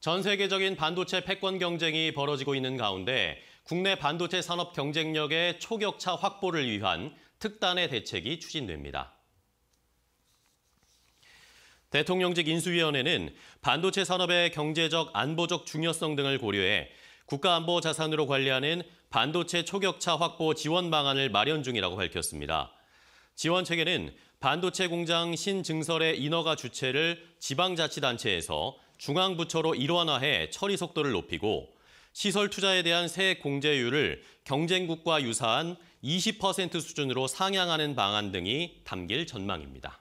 전 세계적인 반도체 패권 경쟁이 벌어지고 있는 가운데 국내 반도체 산업 경쟁력의 초격차 확보를 위한 특단의 대책이 추진됩니다. 대통령직 인수위원회는 반도체 산업의 경제적, 안보적 중요성 등을 고려해 국가안보 자산으로 관리하는 반도체 초격차 확보 지원 방안을 마련 중이라고 밝혔습니다. 지원 체계는 반도체 공장 신증설의 인허가 주체를 지방자치단체에서 중앙부처로 일원화해 처리 속도를 높이고 시설 투자에 대한 세액 공제율을 경쟁국과 유사한 20% 수준으로 상향하는 방안 등이 담길 전망입니다.